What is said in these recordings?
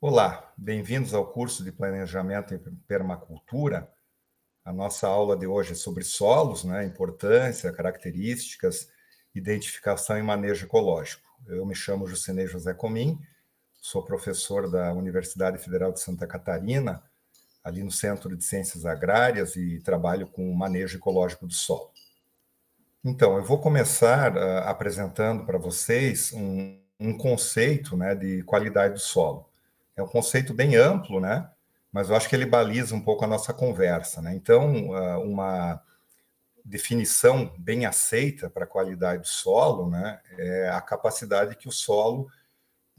Olá, bem-vindos ao curso de Planejamento em Permacultura. A nossa aula de hoje é sobre solos, né? importância, características, identificação e manejo ecológico. Eu me chamo Jucinei José Comim, sou professor da Universidade Federal de Santa Catarina, ali no Centro de Ciências Agrárias, e trabalho com o manejo ecológico do solo. Então, eu vou começar uh, apresentando para vocês um, um conceito né, de qualidade do solo é um conceito bem amplo, né? Mas eu acho que ele baliza um pouco a nossa conversa, né? Então, ah, uma definição bem aceita para a qualidade do solo, né? É a capacidade que o solo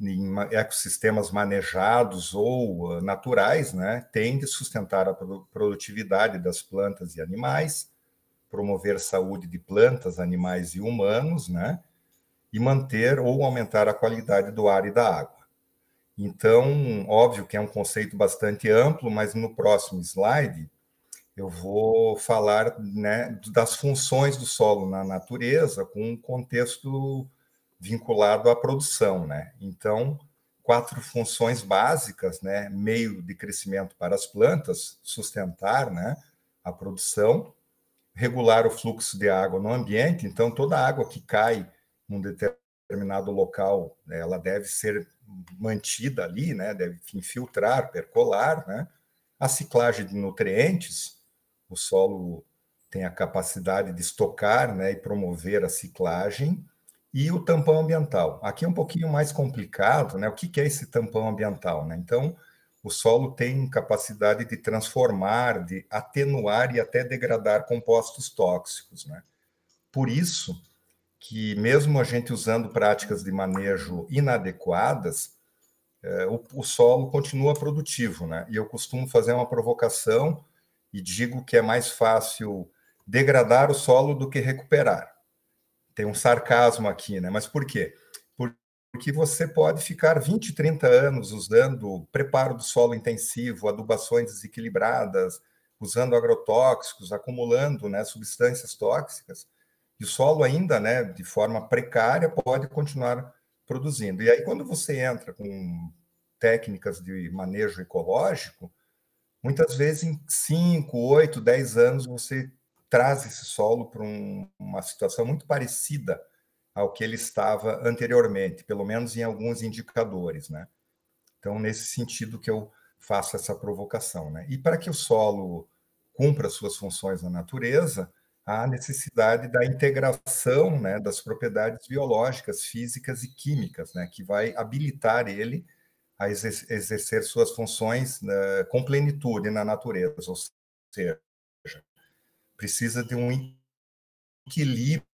em ecossistemas manejados ou ah, naturais, né, tem de sustentar a produtividade das plantas e animais, promover saúde de plantas, animais e humanos, né, e manter ou aumentar a qualidade do ar e da água. Então, óbvio que é um conceito bastante amplo, mas no próximo slide eu vou falar né, das funções do solo na natureza com um contexto vinculado à produção. Né? Então, quatro funções básicas, né? meio de crescimento para as plantas, sustentar né, a produção, regular o fluxo de água no ambiente, então toda água que cai num determinado local, ela deve ser mantida ali, né, deve infiltrar, percolar, né? A ciclagem de nutrientes, o solo tem a capacidade de estocar, né, e promover a ciclagem e o tampão ambiental. Aqui é um pouquinho mais complicado, né? O que, que é esse tampão ambiental, né? Então, o solo tem capacidade de transformar, de atenuar e até degradar compostos tóxicos, né? Por isso, que, mesmo a gente usando práticas de manejo inadequadas, é, o, o, solo continua produtivo. Né? E eu costumo fazer uma provocação e digo que é mais fácil degradar o solo do que recuperar. Tem um sarcasmo aqui, né? mas por quê? Porque você pode ficar 20, 30 anos usando preparo do solo intensivo, adubações desequilibradas, usando agrotóxicos, acumulando né, substâncias tóxicas e o solo ainda, né, de forma precária, pode continuar produzindo. E aí, quando você entra com técnicas de manejo ecológico, muitas vezes em 5, 8, 10 anos você traz esse solo para um, uma situação muito parecida ao que ele estava anteriormente, pelo menos em alguns indicadores, né? Então, nesse sentido que eu faço essa provocação, né? E para que o solo cumpra suas funções na natureza, a necessidade da integração né, das propriedades biológicas, físicas e químicas, né, que vai habilitar ele a exercer suas funções né, com plenitude na natureza, ou seja, precisa de um equilíbrio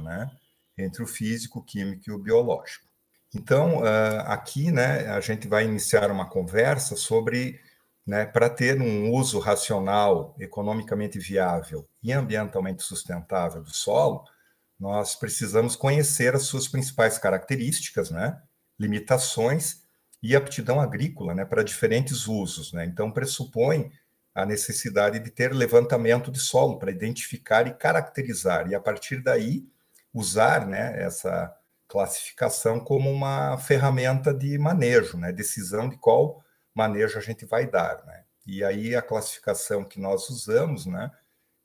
né, entre o físico, o químico e o biológico. Então, ah, aqui né, a gente vai iniciar uma conversa sobre né, para ter um uso racional, economicamente viável e ambientalmente sustentável do solo, nós precisamos conhecer as suas principais características, né, limitações e aptidão agrícola né, para diferentes usos. Né? Então, pressupõe a necessidade de ter levantamento de solo para identificar e caracterizar, e a partir daí usar né, essa classificação como uma ferramenta de manejo, né, decisão de qual manejo a gente vai dar, né? E aí a classificação que nós usamos, né,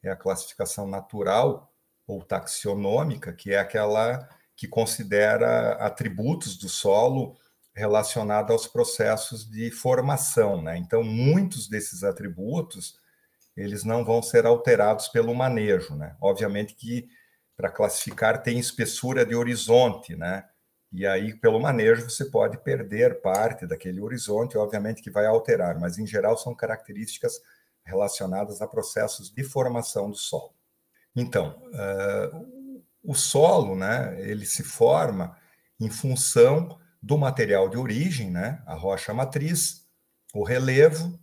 é a classificação natural ou taxonômica, que é aquela que considera atributos do solo relacionados aos processos de formação, né? Então, muitos desses atributos eles não vão ser alterados pelo manejo, né? Obviamente que para classificar tem espessura de horizonte, né? E aí, pelo manejo, você pode perder parte daquele horizonte, obviamente que vai alterar, mas em geral são características relacionadas a processos de formação do solo. Então, uh, o solo, né, ele se forma em função do material de origem, né, a rocha matriz, o relevo,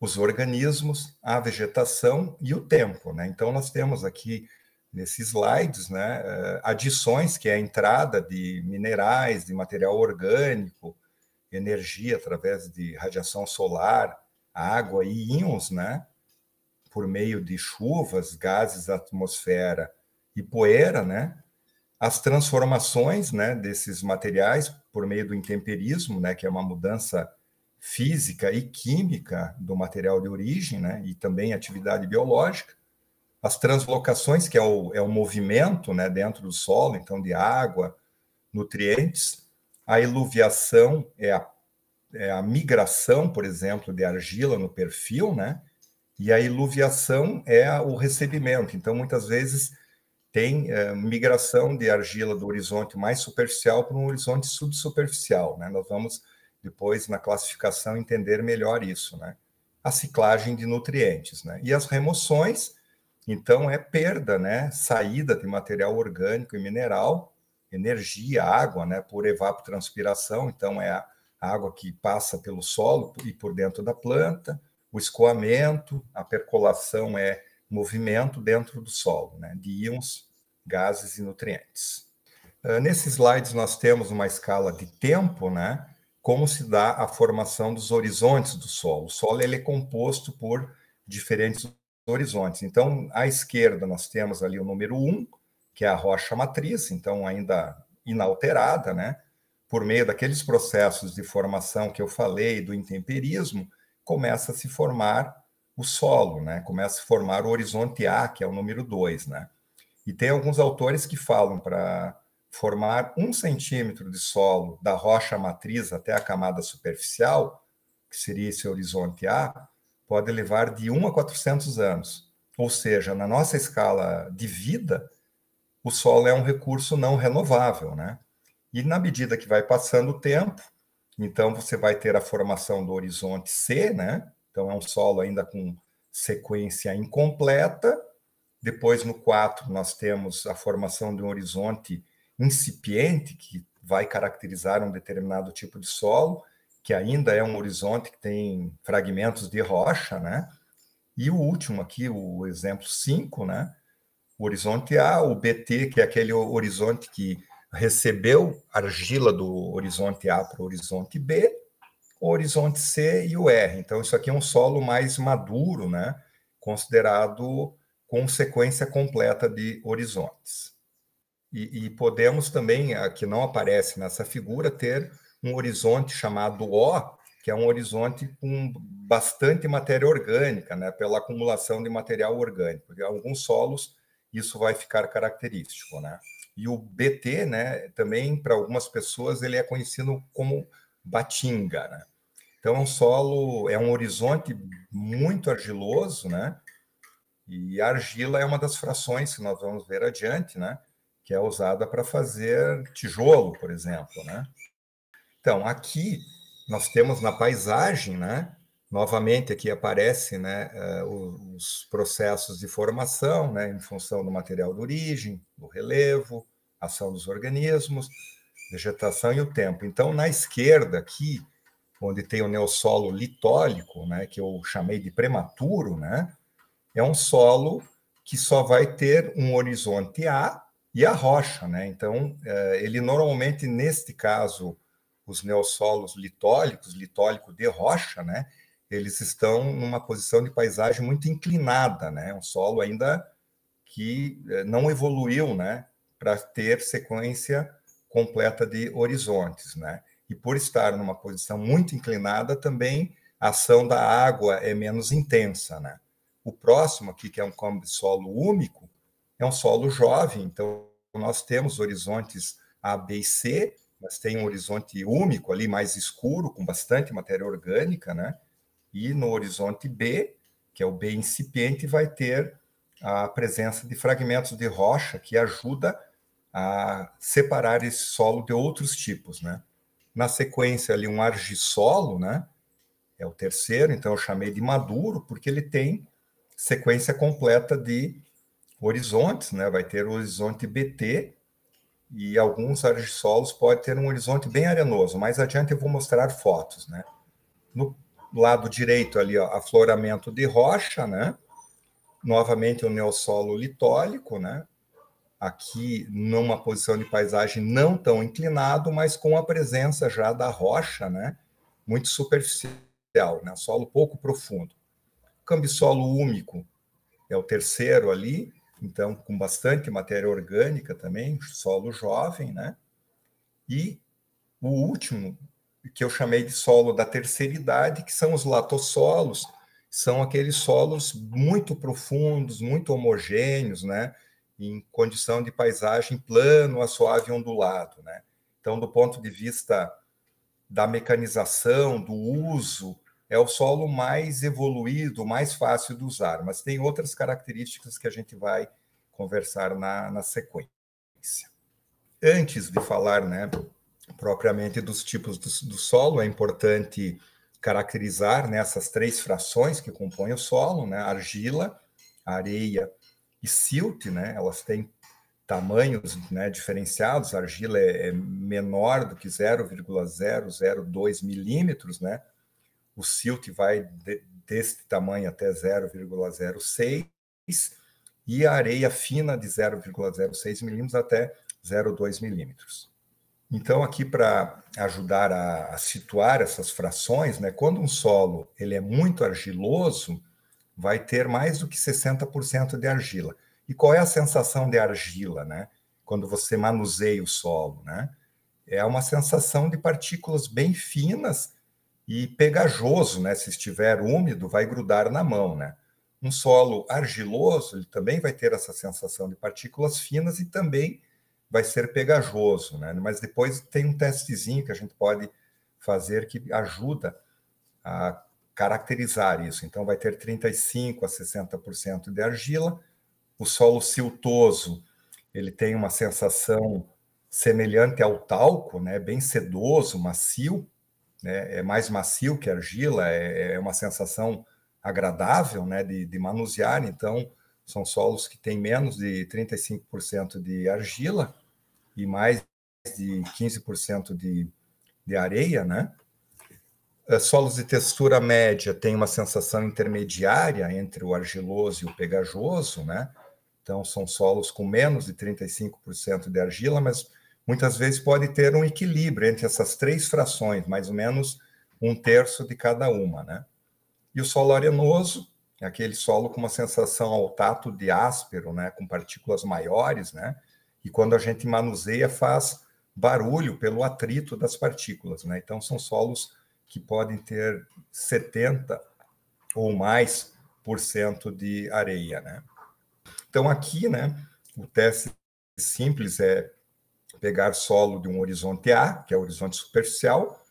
os organismos, a vegetação e o tempo. Né? Então, nós temos aqui nesses slides, né, eh, adições, que é a entrada de minerais, de material orgânico, energia através de radiação solar, água e íons, né, por meio de chuvas, gases da atmosfera e poeira, né, as transformações, né, desses materiais por meio do intemperismo, né, que é uma mudança física e química do material de origem, né, e também atividade biológica, as translocações, que é o, é o movimento né, dentro do solo, então de água, nutrientes. A iluviação é a, é a migração, por exemplo, de argila no perfil, né? E a iluviação é o recebimento. Então, muitas vezes, tem é, migração de argila do horizonte mais superficial para um horizonte subsuperficial. Né? Nós vamos depois, na classificação, entender melhor isso. Né? A ciclagem de nutrientes. Né? E as remoções, então, é perda, né? Saída de material orgânico e mineral, energia, água, né? Por evapotranspiração, então é a água que passa pelo solo e por dentro da planta, o escoamento, a percolação é movimento dentro do solo, né? De íons, gases e nutrientes. Uh, nesses slides nós temos uma escala de tempo, né? Como se dá a formação dos horizontes do solo. O solo ele é composto por diferentes horizontes. Então, à esquerda, nós temos ali o número 1, um, que é a rocha matriz, então ainda inalterada, né? Por meio daqueles processos de formação que eu falei do intemperismo, começa a se formar o solo, né? Começa a se formar o horizonte A, que é o número 2, né? E tem alguns autores que falam para formar um centímetro de solo da rocha matriz até a camada superficial, que seria esse horizonte A, pode levar de 1 a 400 anos. Ou seja, na nossa escala de vida, o solo é um recurso não renovável, né? E na medida que vai passando o tempo, então você vai ter a formação do horizonte C, né? Então é um solo ainda com sequência incompleta. Depois no 4 nós temos a formação de um horizonte incipiente que vai caracterizar um determinado tipo de solo que ainda é um horizonte que tem fragmentos de rocha, né? E o último aqui, o exemplo 5, né? O horizonte A, o BT, que é aquele horizonte que recebeu argila do horizonte A para o horizonte B, o horizonte C e o R. Então, isso aqui é um solo mais maduro, né? Considerado com sequência completa de horizontes. E, e podemos também, que não aparece nessa figura, ter um horizonte chamado O, que é um horizonte com bastante matéria orgânica, né, pela acumulação de material orgânico. Em alguns solos isso vai ficar característico, né? E o BT, né, também para algumas pessoas ele é conhecido como batinga, né? Então é um solo, é um horizonte muito argiloso, né? E a argila é uma das frações que nós vamos ver adiante, né? Que é usada para fazer tijolo, por exemplo, né? Então, aqui nós temos na paisagem, né? Novamente aqui aparece, né, eh, os processos de formação, né, em função do material de origem, do relevo, ação dos organismos, vegetação e o tempo. Então, na esquerda aqui, onde tem o neossolo litólico, né, que eu chamei de prematuro, né, é um solo que só vai ter um horizonte A e a rocha, né? Então, eh, ele normalmente neste caso os neossolos litólicos, litólico de rocha, né? Eles estão numa posição de paisagem muito inclinada, né? Um solo ainda que eh, não evoluiu, né? Para ter sequência completa de horizontes, né? E por estar numa posição muito inclinada, também a ação da água é menos intensa, né? O próximo aqui, que é um solo úmico, é um solo jovem, então nós temos horizontes A, B e C, mas tem um horizonte úmico ali, mais escuro, com bastante matéria orgânica, né? E no horizonte B, que é o B incipiente, vai ter a presença de fragmentos de rocha que ajuda a separar esse solo de outros tipos, né? Na sequência ali um argissolo, né? É o terceiro, então eu chamei de maduro porque ele tem sequência completa de horizontes, né? Vai ter o horizonte BT, e alguns argissolos podem ter um horizonte bem arenoso. Mais adiante eu vou mostrar fotos, né? No lado direito ali, ó, afloramento de rocha, né? Novamente o um neossolo litólico, né? Aqui numa posição de paisagem não tão inclinado, mas com a presença já da rocha, né? Muito superficial, né? Solo pouco profundo. Cambissolo úmico é o terceiro ali, então com bastante matéria orgânica também, solo jovem, né? E o último, que eu chamei de solo da terceira idade, que são os latossolos, são aqueles solos muito profundos, muito homogêneos, né? Em condição de paisagem plano a suave ondulado, né? Então, do ponto de vista da mecanização, do uso é o solo mais evoluído, mais fácil de usar, mas tem outras características que a gente vai conversar na, na sequência. Antes de falar né, propriamente dos tipos do, do solo, é importante caracterizar né, essas três frações que compõem o solo, né, argila, areia e silt, né, elas têm tamanhos né, diferenciados, a argila é, é, menor do que 0,002 milímetros, né, o silt vai de, desse tamanho até 0,06 e a areia fina de 0,06 milímetros até 0,2 milímetros. Então, aqui para ajudar a, a, situar essas frações, né, quando um solo ele é muito argiloso, vai ter mais do que 60% de argila. E qual é a sensação de argila, né? Quando você manuseia o solo, né? É uma sensação de partículas bem finas e pegajoso, né? Se estiver úmido, vai grudar na mão, né? Um solo argiloso, ele também vai ter essa sensação de partículas finas e também vai ser pegajoso, né? Mas depois tem um testezinho que a gente pode fazer que ajuda a caracterizar isso. Então vai ter 35 a 60% de argila, o solo siltoso, ele tem uma sensação semelhante ao talco, né? Bem sedoso, macio, né? é mais macio que argila, é, é uma sensação agradável né? de, de manusear. Então, são solos que têm menos de 35% de argila e mais de 15% de, de areia, né? Eh, solos de textura média têm uma sensação intermediária entre o argiloso e o pegajoso, né? Então, são solos com menos de 35% de argila, mas muitas vezes pode ter um equilíbrio entre essas três frações, mais ou menos um terço de cada uma, né? E o solo arenoso, é aquele solo com uma sensação ao tato de áspero, né, com partículas maiores, né? E quando a gente manuseia faz barulho pelo atrito das partículas, né? Então são solos que podem ter 70 ou mais por cento de areia, né? Então aqui, né, o teste simples é pegar solo de um horizonte A, que é o horizonte superficial,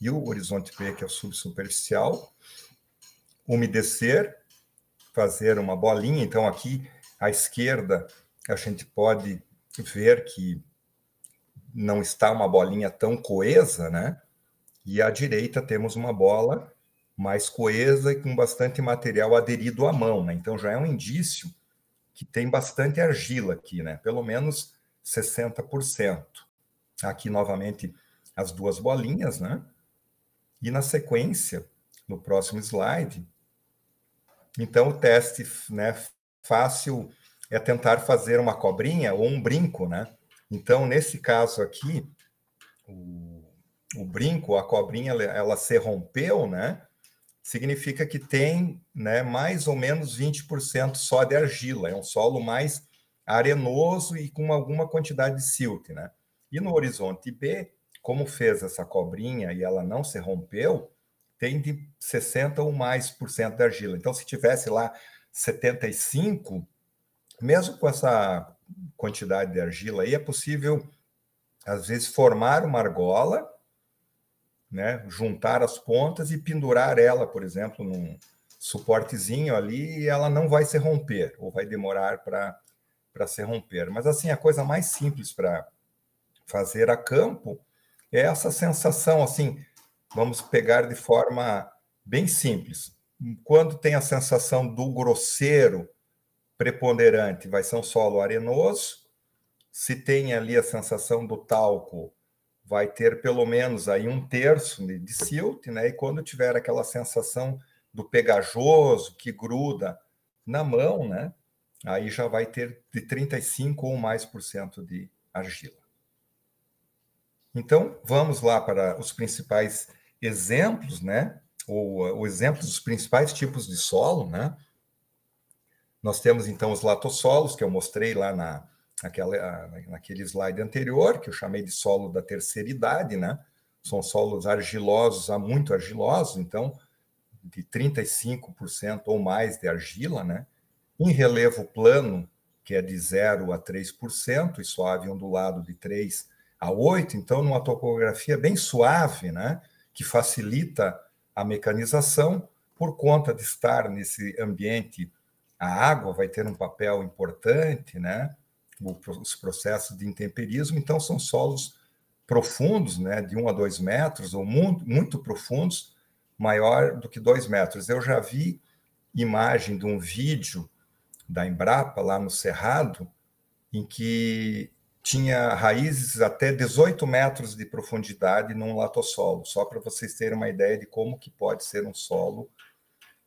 e o horizonte B, que é o subsuperficial, umedecer, fazer uma bolinha. Então, aqui à esquerda, a gente pode ver que não está uma bolinha tão coesa, né? E à direita temos uma bola mais coesa e com bastante material aderido à mão, né? Então já é um indício que tem bastante argila aqui, né? Pelo menos 60%. Aqui novamente as duas bolinhas, né? E na sequência, no próximo slide, então o teste, né, fácil é tentar fazer uma cobrinha ou um brinco, né? Então, nesse caso aqui, o, o brinco, a cobrinha, ela se rompeu, né? significa que tem né, mais ou menos 20% só de argila, é um solo mais arenoso e com alguma quantidade de silt, né? E no horizonte B, como fez essa cobrinha e ela não se rompeu, tem de 60 ou mais por cento de argila. Então, se tivesse lá 75, mesmo com essa quantidade de argila aí, é possível, às vezes, formar uma argola, né, juntar as pontas e pendurar ela, por exemplo, num suportezinho ali, e ela não vai se romper, ou vai demorar para para se romper. Mas assim, a coisa mais simples para fazer a campo é essa sensação assim, vamos pegar de forma bem simples. Quando tem a sensação do grosseiro preponderante, vai ser um solo arenoso. Se tem ali a sensação do talco, vai ter pelo menos aí um terço de, de silt, né? E quando tiver aquela sensação do pegajoso que gruda na mão, né? aí já vai ter de 35 ou mais por cento de argila. Então, vamos lá para os principais exemplos, né? Ou ah, o exemplo dos principais tipos de solo, né? Nós temos então os latossolos, que eu mostrei lá na, naquela, ah, naquele slide anterior, que eu chamei de solo da terceira idade, né? São solos argilosos, há muito argilosos, então de 35% ou mais de argila, né? Em relevo plano, que é de 0 a 3%, e suave ondulado de 3 a 8, então numa topografia bem suave, né, que facilita a mecanização, por conta de estar nesse ambiente, a água vai ter um papel importante, né, os processos de intemperismo, então são solos profundos, né, de 1 a 2 metros, ou muito, muito profundos, maior do que 2 metros. Eu já vi imagem de um vídeo da Embrapa, lá no Cerrado, em que tinha raízes até 18 metros de profundidade num latossolo, só para vocês terem uma ideia de como que pode ser um solo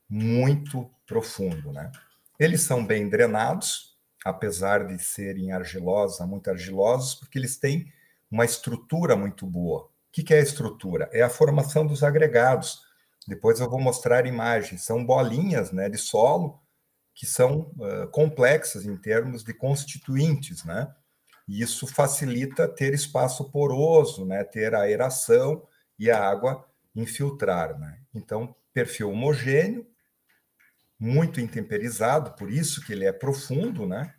muito profundo. Né? Eles são bem drenados, apesar de serem argilosos, muito argilosos, porque eles têm uma estrutura muito boa. O que é a estrutura? É a formação dos agregados. Depois eu vou mostrar imagens. São bolinhas né, de solo que são uh, complexas em termos de constituintes, né? E isso facilita ter espaço poroso, né? Ter aeração e a água infiltrar, né? Então, perfil homogêneo, muito intemperizado, por isso que ele é profundo, né?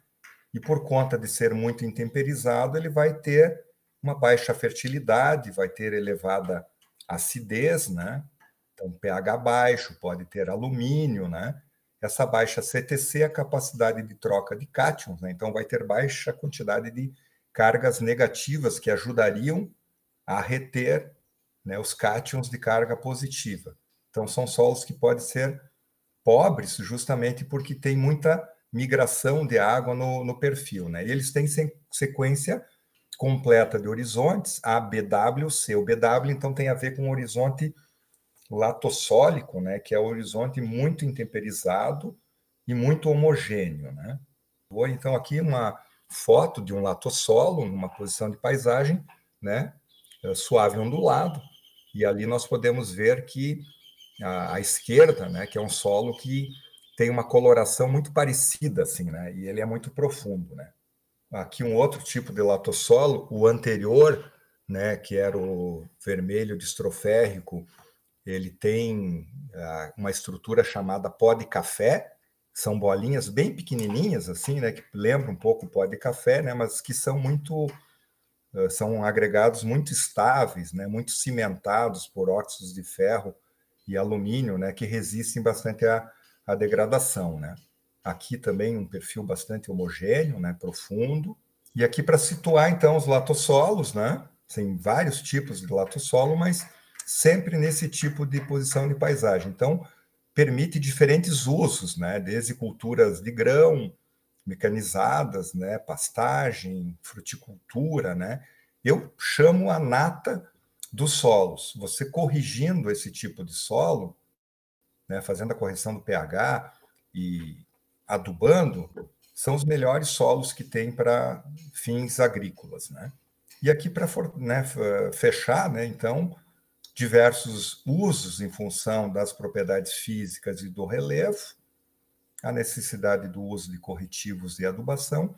E por conta de ser muito intemperizado, ele vai ter uma baixa fertilidade, vai ter elevada acidez, né? Então, pH baixo, pode ter alumínio, né? essa baixa CTC a capacidade de troca de cátions, né? então vai ter baixa quantidade de cargas negativas que ajudariam a reter né, os cátions de carga positiva. Então são solos que podem ser pobres justamente porque tem muita migração de água no, no perfil. Né? E eles têm sequência completa de horizontes, O BW, então tem a ver com o horizonte latossólico, né, que é o horizonte muito intemperizado e muito homogêneo. Né? Vou então aqui uma foto de um latossolo, numa posição de paisagem, né, eh, suave ondulado, e ali nós podemos ver que a, a esquerda, né, que é um solo que tem uma coloração muito parecida, assim, né, e ele é muito profundo. Né? Aqui um outro tipo de latossolo, o anterior, né, que era o vermelho distroférrico, ele tem uh, uma estrutura chamada pó de café, são bolinhas bem pequenininhas, assim, né, que lembram um pouco o pó de café, né, mas que são muito, uh, são agregados muito estáveis, né, muito cimentados por óxidos de ferro e alumínio, né, que resistem bastante à, à degradação, né. Aqui também um perfil bastante homogêneo, né, profundo. E aqui para situar então os latossolos, né, tem vários tipos de latossolo, mas sempre nesse tipo de posição de paisagem. Então, permite diferentes usos, né? Desde culturas de grão, mecanizadas, né? Pastagem, fruticultura, né? Eu chamo a nata dos solos. Você corrigindo esse tipo de solo, né? Fazendo a correção do pH e adubando, são os melhores solos que tem para fins agrícolas, né? E aqui para né, fechar, né? Então diversos usos em função das propriedades físicas e do relevo, a necessidade do uso de corretivos e adubação,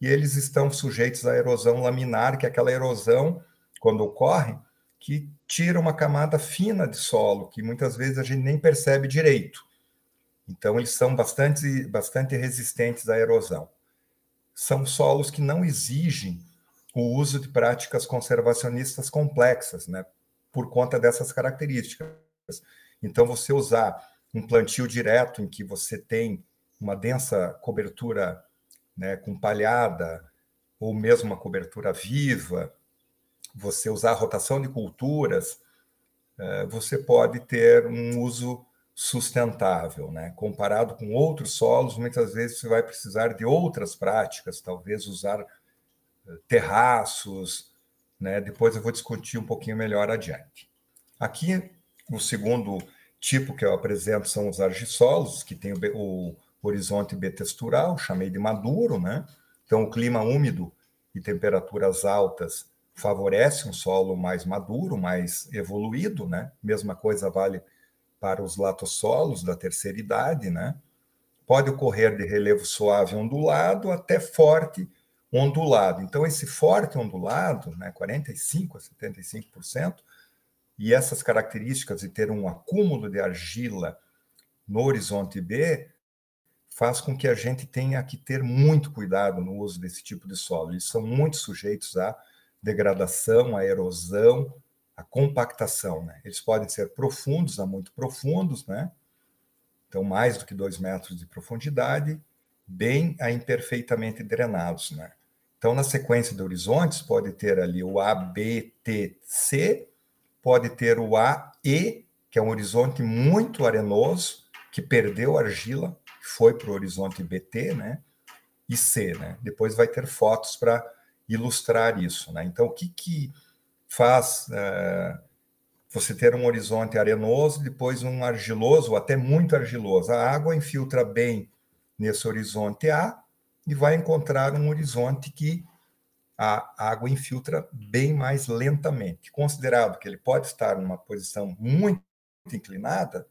e eles estão sujeitos à erosão laminar, que é aquela erosão, quando ocorre, que tira uma camada fina de solo, que muitas vezes a gente nem percebe direito. Então, eles são bastante, bastante resistentes à erosão. São solos que não exigem o uso de práticas conservacionistas complexas, né? por conta dessas características. Então, você usar um plantio direto em que você tem uma densa cobertura né, com palhada, ou mesmo uma cobertura viva, você usar rotação de culturas, é, você pode ter um uso sustentável, né? Comparado com outros solos, muitas vezes você vai precisar de outras práticas, talvez usar eh, terraços, né? Depois eu vou discutir um pouquinho melhor adiante. Aqui, o segundo tipo que eu apresento são os argissolos, que tem o, horizonte textural, chamei de maduro, né? Então, o clima úmido e temperaturas altas favorece um solo mais maduro, mais evoluído, né? Mesma coisa vale para os latossolos da terceira idade, né? Pode ocorrer de relevo suave ondulado até forte, ondulado. Então, esse forte ondulado, né, 45% a 75%, e essas características de ter um acúmulo de argila no horizonte B, faz com que a gente tenha que ter muito cuidado no uso desse tipo de solo. Eles são muito sujeitos à degradação, à erosão, à compactação. Né? Eles podem ser profundos, a muito profundos, né? então mais do que dois metros de profundidade, bem a imperfeitamente drenados. Né? Então, na sequência de horizontes, pode ter ali o A B T C pode ter o A E que é um horizonte muito arenoso, que perdeu argila, foi para o horizonte BT, né? E C, né? Depois vai ter fotos para ilustrar isso, né? Então, o que, que faz uh, você ter um horizonte arenoso, depois um argiloso, ou até muito argiloso? A água infiltra bem nesse horizonte A, e vai encontrar um horizonte que a água infiltra bem mais lentamente. Considerado que ele pode estar numa posição muito inclinada,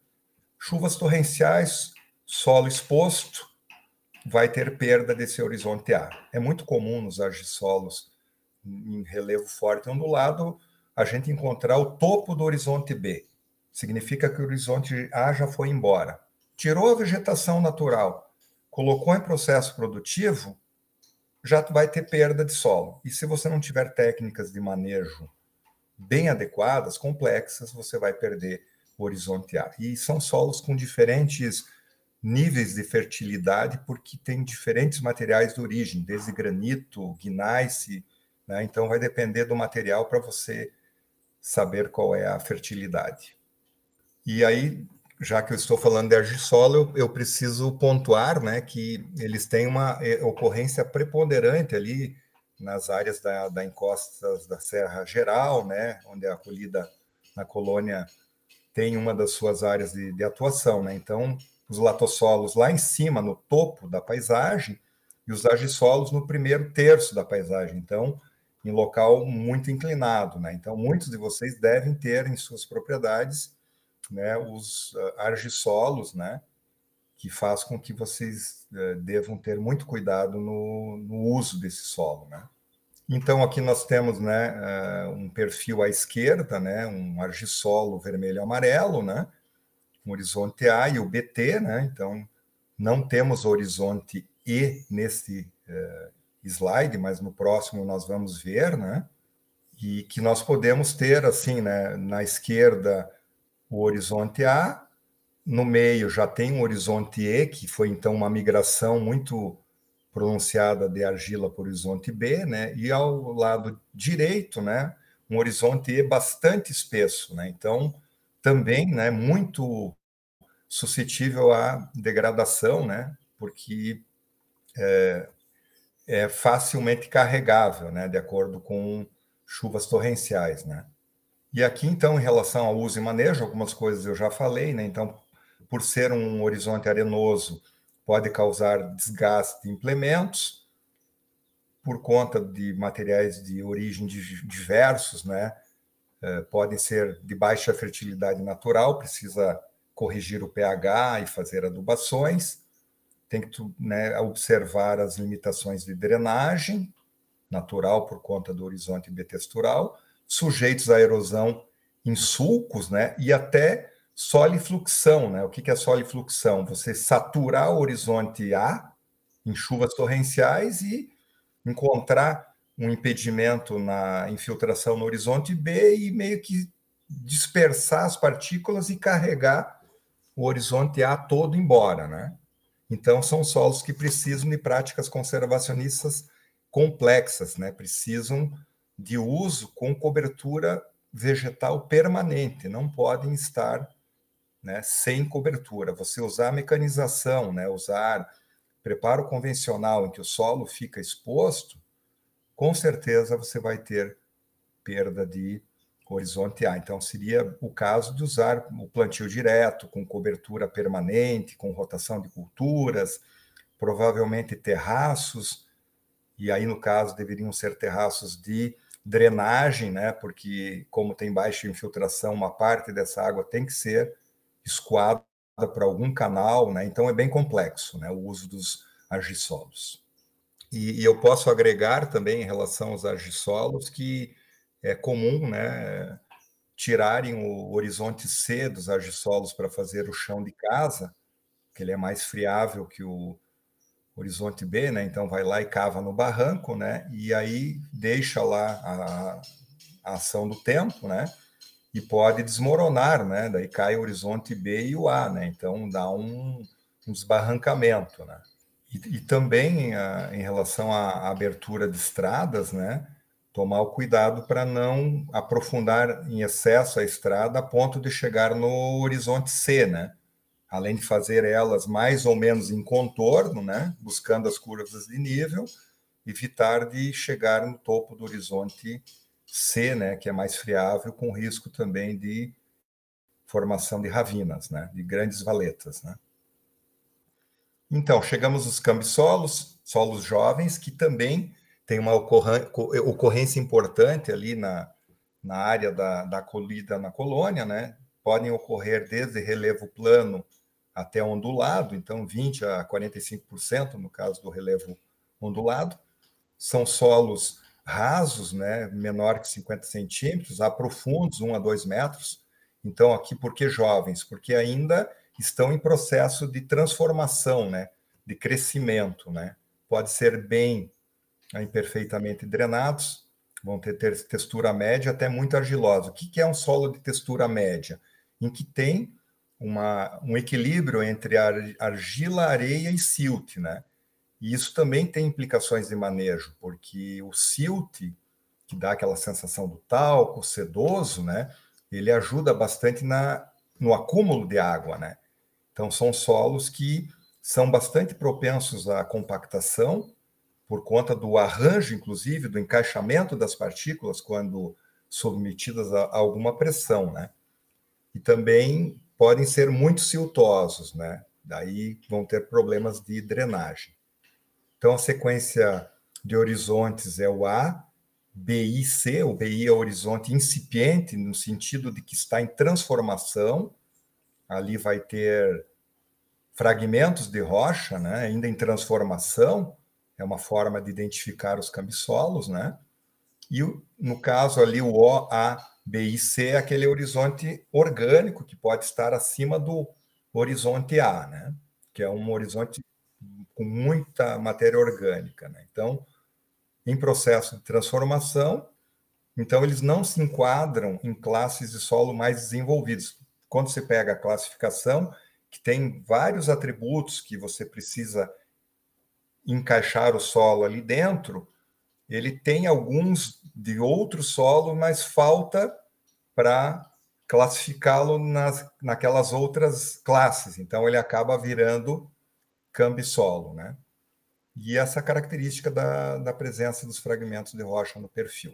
chuvas torrenciais, solo exposto, vai ter perda desse horizonte A. É muito comum nos argissolos em relevo forte ondulado então, a gente encontrar o topo do horizonte B. Significa que o horizonte A já foi embora. Tirou a vegetação natural, colocou em processo produtivo, já vai ter perda de solo. E se você não tiver técnicas de manejo bem adequadas, complexas, você vai perder o horizonte A. E são solos com diferentes níveis de fertilidade, porque tem diferentes materiais de origem, desde granito, gneiss, né? então vai depender do material para você saber qual é a fertilidade. E aí, já que eu estou falando de argissolo, eu, eu preciso pontuar né, que eles têm uma é, ocorrência preponderante ali nas áreas da, da encostas da Serra Geral, né, onde é acolhida na colônia tem uma das suas áreas de, de atuação. Né? Então, os latossolos lá em cima, no topo da paisagem, e os argissolos no primeiro terço da paisagem. Então, em local muito inclinado. Né? Então, muitos de vocês devem ter em suas propriedades né, os ah, argissolos, né, que faz com que vocês eh, devam ter muito cuidado no, no uso desse solo, né. Então, aqui nós temos né, ah, um perfil à esquerda, né, um argissolo vermelho-amarelo, né, um horizonte A e o BT. Né, então, não temos horizonte E nesse uh, slide, mas no próximo nós vamos ver. Né, e que nós podemos ter, assim, né, na esquerda, o horizonte A, no meio já tem um horizonte E, que foi então uma migração muito pronunciada de argila para o horizonte B, né? E ao lado direito, né, um horizonte E bastante espesso, né? Então, também, né, muito suscetível à degradação, né? Porque é, é facilmente carregável, né, de acordo com chuvas torrenciais, né? E aqui, então, em relação ao uso e manejo, algumas coisas eu já falei, né? Então, por ser um horizonte arenoso, pode causar desgaste de implementos por conta de materiais de origem diversos, né? É, podem ser de baixa fertilidade natural, precisa corrigir o pH e fazer adubações. Tem que né, observar as limitações de drenagem natural por conta do horizonte bitestural sujeitos à erosão em sulcos, né? E até solifluxão, né? O que é solifluxão? Você saturar o horizonte A em chuvas torrenciais e encontrar um impedimento na infiltração no horizonte B e meio que dispersar as partículas e carregar o horizonte A todo embora, né? Então são solos que precisam de práticas conservacionistas complexas, né? Precisam de uso com cobertura vegetal permanente, não podem estar né, sem cobertura. Você usar mecanização, né, usar preparo convencional em que o solo fica exposto, com certeza você vai ter perda de horizonte A. Então, seria o caso de usar o plantio direto, com cobertura permanente, com rotação de culturas, provavelmente terraços, e aí, no caso, deveriam ser terraços de drenagem, né? Porque como tem baixa infiltração, uma parte dessa água tem que ser escoada para algum canal, né? Então é bem complexo, né? O uso dos argissolos. E, e, eu posso agregar também em relação aos argissolos que é comum, né? Tirarem o horizonte C dos argissolos para fazer o chão de casa, que ele é mais friável que o Horizonte B, né? Então vai lá e cava no barranco, né? E aí deixa lá a, a ação do tempo, né? E pode desmoronar, né? Daí cai o horizonte B e o A, né? Então dá um, um desbarrancamento, né? E, e também a, em relação à abertura de estradas, né? Tomar o cuidado para não aprofundar em excesso a estrada a ponto de chegar no horizonte C, né? além de fazer elas mais ou menos em contorno, né, buscando as curvas de nível, evitar de chegar no topo do horizonte C, né, que é mais friável, com risco também de formação de ravinas, né, de grandes valetas. Né. Então, chegamos aos cambissolos, solos jovens, que também tem uma ocorrência importante ali na, na área da, da colhida na colônia, né? Podem ocorrer desde relevo plano até ondulado, então 20 a 45% no caso do relevo ondulado. São solos rasos, né, menor que 50 centímetros, a profundos, 1 a 2 metros. Então, aqui, por que jovens? Porque ainda estão em processo de transformação, né, de crescimento. Né? Pode ser bem né, imperfeitamente drenados, vão ter textura média até muito argilosa. O que é um solo de textura média? Em que tem uma, um equilíbrio entre argila, areia e silt, né? E isso também tem implicações de manejo, porque o silt, que dá aquela sensação do talco sedoso, né? Ele ajuda bastante na, no acúmulo de água, né? Então são solos que são bastante propensos à compactação por conta do arranjo, inclusive, do encaixamento das partículas quando submetidas a alguma pressão, né? E também podem ser muito siltosos, né? Daí vão ter problemas de drenagem. Então, a sequência de horizontes é o A, B C. o BI é o horizonte incipiente, no sentido de que está em transformação, ali vai ter fragmentos de rocha, né, ainda em transformação, é uma forma de identificar os cambissolos, né? E no caso ali o A BIC é aquele horizonte orgânico que pode estar acima do horizonte A, né? que é um horizonte com muita matéria orgânica. Né? Então, em processo de transformação, então eles não se enquadram em classes de solo mais desenvolvidos. Quando você pega a classificação, que tem vários atributos que você precisa encaixar o solo ali dentro, ele tem alguns de outro solo, mas falta para classificá-lo nas, naquelas outras classes. Então, ele acaba virando cambisolo, né? E essa característica da, da presença dos fragmentos de rocha no perfil.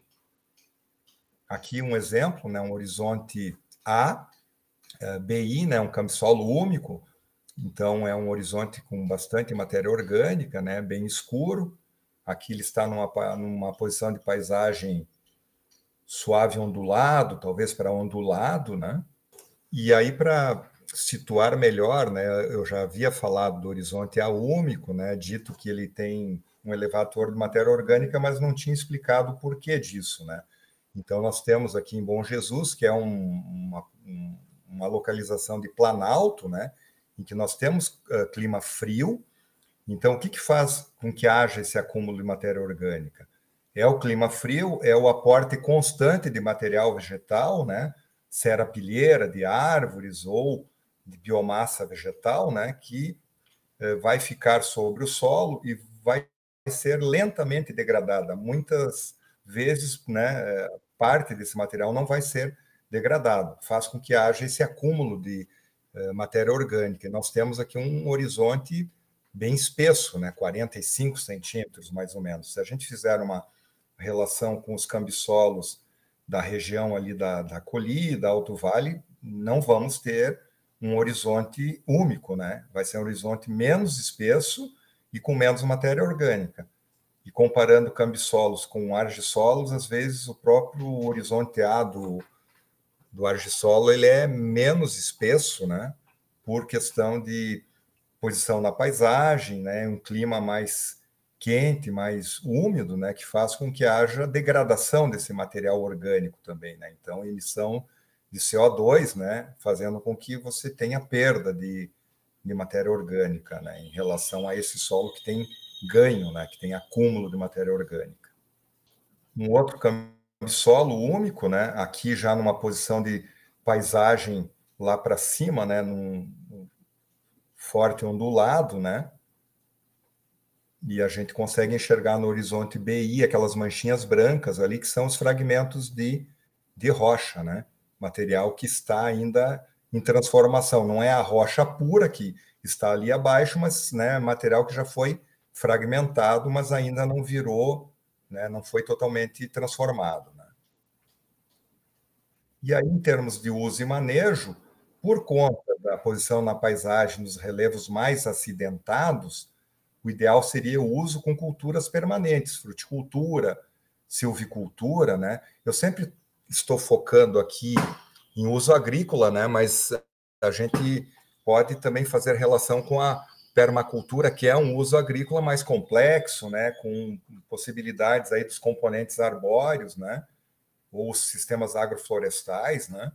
Aqui um exemplo, né? um horizonte A, é, BI, né? um cambisolo úmico, então é um horizonte com bastante matéria orgânica, né? bem escuro, Aqui ele está numa, numa posição de paisagem suave ondulado, talvez para ondulado, né? E aí para situar melhor, né, eu já havia falado do horizonte aúmico, né, dito que ele tem um elevado teor de matéria orgânica, mas não tinha explicado o porquê disso, né? Então nós temos aqui em Bom Jesus, que é um, uma, uma localização de planalto, né, em que nós temos uh, clima frio, então, o que, que faz com que haja esse acúmulo de matéria orgânica? É o clima frio, é o aporte constante de material vegetal, né? Serra de árvores ou de biomassa vegetal, né? Que eh, vai ficar sobre o solo e vai ser lentamente degradada. Muitas vezes, né? Eh, parte desse material não vai ser degradado, faz com que haja esse acúmulo de eh, matéria orgânica. Nós temos aqui um horizonte bem espesso, né? 45 centímetros mais ou menos. Se a gente fizer uma relação com os cambissolos da região ali da, da Colli, da Alto Vale, não vamos ter um horizonte úmico, né? Vai ser um horizonte menos espesso e com menos matéria orgânica. E comparando cambissolos com argissolos, às vezes o próprio horizonte A do, do argissolo ele é menos espesso, né? Por questão de posição na paisagem, né, um clima mais quente, mais úmido, né, que faz com que haja degradação desse material orgânico também, né? Então, emissão de CO2, né, fazendo com que você tenha perda de, de matéria orgânica, né, em relação a esse solo que tem ganho, né, que tem acúmulo de matéria orgânica. Um outro de solo úmico, né, aqui já numa posição de paisagem lá para cima, né, num, forte ondulado, né? E a gente consegue enxergar no horizonte BI aquelas manchinhas brancas ali que são os fragmentos de, de rocha, né? Material que está ainda em transformação. Não é a rocha pura que está ali abaixo, mas né, material que já foi fragmentado, mas ainda não virou, né, não foi totalmente transformado. Né? E aí, em termos de uso e manejo, por conta da posição na paisagem nos relevos mais acidentados, o ideal seria o uso com culturas permanentes, fruticultura, silvicultura, né? Eu sempre estou focando aqui em uso agrícola, né? Mas a gente pode também fazer relação com a permacultura, que é um uso agrícola mais complexo, né? Com possibilidades aí dos componentes arbóreos, né? Ou sistemas agroflorestais, né?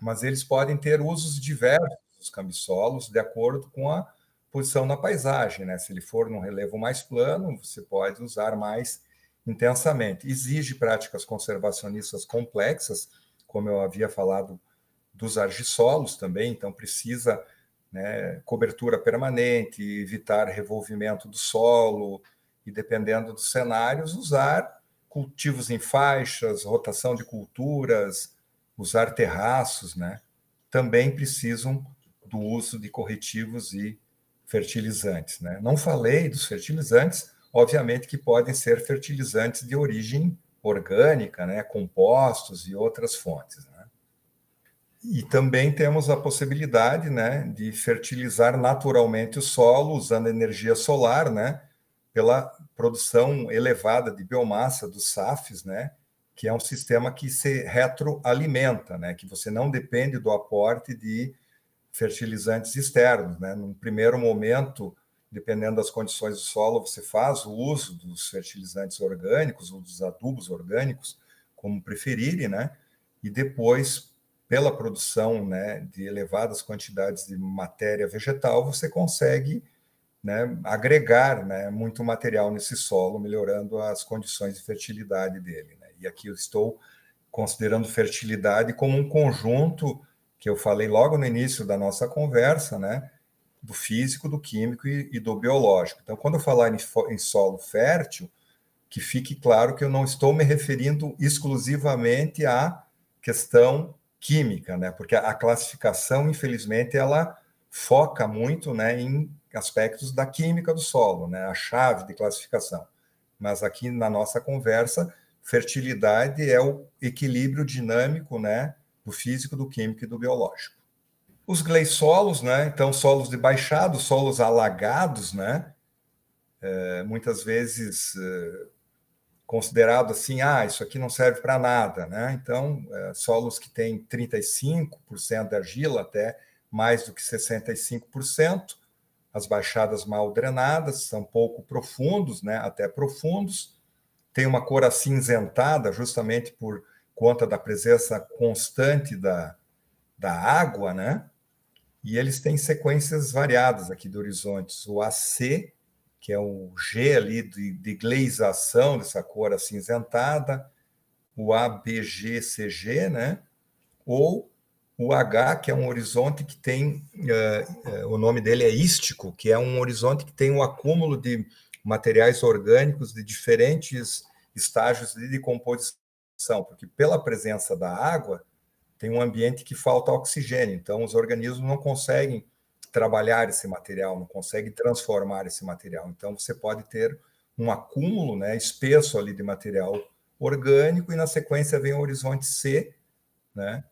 mas eles podem ter usos diversos dos cambissolos de acordo com a posição na paisagem, né? Se ele for num relevo mais plano, você pode usar mais intensamente. Exige práticas conservacionistas complexas, como eu havia falado dos argissolos também, então precisa né, cobertura permanente, evitar revolvimento do solo e, dependendo dos cenários, usar cultivos em faixas, rotação de culturas, usar terraços, né, também precisam do uso de corretivos e fertilizantes. Né? Não falei dos fertilizantes, obviamente que podem ser fertilizantes de origem orgânica, né, compostos e outras fontes. Né? E também temos a possibilidade né, de fertilizar naturalmente o solo usando energia solar, né, pela produção elevada de biomassa dos SAFs, né, que é um sistema que se retroalimenta, né? que você não depende do aporte de fertilizantes externos. Né? Num primeiro momento, dependendo das condições do solo, você faz o uso dos fertilizantes orgânicos ou dos adubos orgânicos, como preferirem, né? e depois, pela produção né, de elevadas quantidades de matéria vegetal, você consegue né, agregar né, muito material nesse solo, melhorando as condições de fertilidade dele. Né? e aqui eu estou considerando fertilidade como um conjunto que eu falei logo no início da nossa conversa, né? Do físico, do químico e, e do biológico. Então, quando eu falar em, em solo fértil, que fique claro que eu não estou me referindo exclusivamente à questão química, né? Porque a classificação, infelizmente, ela foca muito, né, em aspectos da química do solo, né? A chave de classificação. Mas aqui na nossa conversa fertilidade é o equilíbrio dinâmico né, do físico, do químico e do biológico. Os gleissolos, né, então solos de baixado, solos alagados, né, é, muitas vezes é, considerado assim, ah, isso aqui não serve para nada. Né? Então, é, solos que têm 35% de argila, até mais do que 65%, as baixadas mal drenadas, são pouco profundos, né, até profundos, tem uma cor acinzentada, justamente por conta da presença constante da, da água, né? E eles têm sequências variadas aqui do horizontes. O AC, que é o G ali de, de dessa cor acinzentada, o ABGCG, né? Ou o H, que é um horizonte que tem, uh, uh, o nome dele é ístico, que é um horizonte que tem um acúmulo de materiais orgânicos de diferentes estágios de decomposição, porque pela presença da água tem um ambiente que falta oxigênio, então os organismos não conseguem trabalhar esse material, não conseguem transformar esse material. Então você pode ter um acúmulo, né, espesso ali de material orgânico e na sequência vem o horizonte C, né,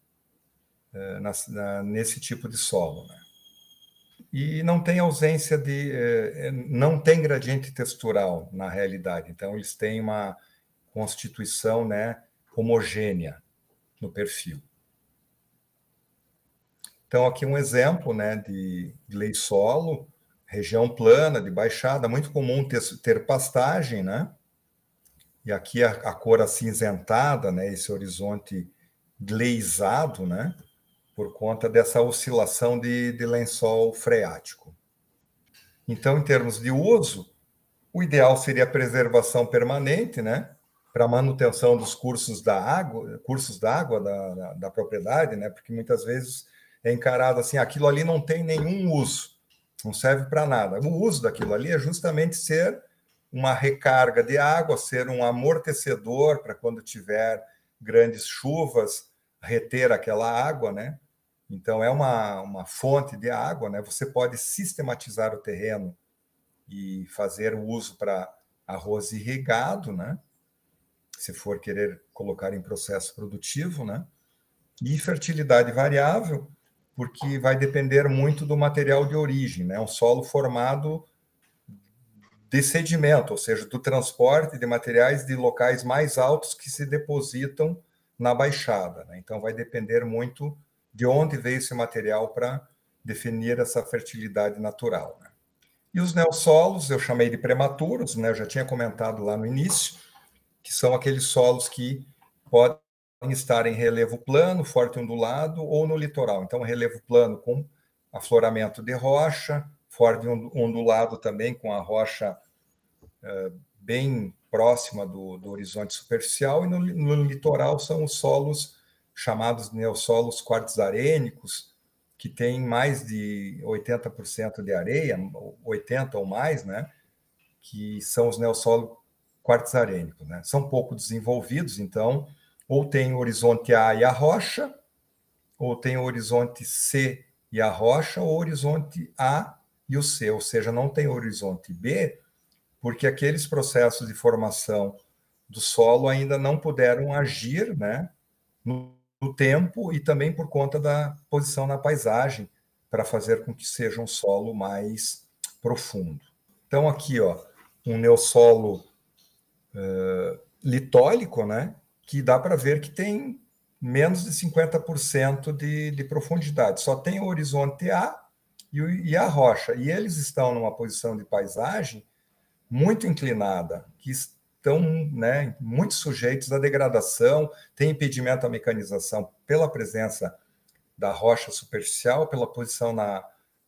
eh, nesse tipo de solo, né? e não tem ausência de. Eh, eh, não tem gradiente textural na realidade. Então, eles têm uma constituição né, homogênea no perfil. Então, aqui um exemplo né, de lei solo, região plana, de baixada, muito comum ter, ter pastagem, né? E aqui a, a cor acinzentada, né, esse horizonte glazado, né? por conta dessa oscilação de, de lençol freático. Então, em termos de uso, o ideal seria a preservação permanente, né? Para manutenção dos cursos da água, cursos da água da, da, da, propriedade, né? Porque muitas vezes é encarado assim, aquilo ali não tem nenhum uso, não serve para nada. O uso daquilo ali é justamente ser uma recarga de água, ser um amortecedor para quando tiver grandes chuvas, reter aquela água, né? Então, é uma, uma fonte de água, né? Você pode sistematizar o terreno e fazer o uso para arroz irrigado, né? Se for querer colocar em processo produtivo, né? E fertilidade variável, porque vai depender muito do material de origem, né? Um solo formado de sedimento, ou seja, do transporte de materiais de locais mais altos que se depositam na baixada. Né? Então, vai depender muito de onde veio esse material para definir essa fertilidade natural. Né? E os neossolos, eu chamei de prematuros, né? eu já tinha comentado lá no início, que são aqueles solos que podem estar em relevo plano, forte ondulado ou no litoral. Então, relevo plano com afloramento de rocha, forte ondulado também com a rocha uh, bem próxima do, do horizonte superficial, e no, no, litoral são os solos chamados neossolos né, arênicos, que têm mais de 80% de areia, 80% ou mais, né? que são os neossolos né, arênicos. Né? São pouco desenvolvidos, então, ou tem o horizonte A e a rocha, ou tem o horizonte C e a rocha, ou horizonte A e o C, ou seja, não tem horizonte B, porque aqueles processos de formação do solo ainda não puderam agir né, no, no tempo e também por conta da posição na paisagem, para fazer com que seja um solo mais profundo. Então, aqui, ó, um neossolo uh, litólico, né, que dá para ver que tem menos de 50% de, de profundidade, só tem o horizonte A e, e a rocha, e eles estão numa posição de paisagem muito inclinada, que estão né, muito sujeitos à degradação, tem impedimento à mecanização pela presença da rocha superficial, pela posição na,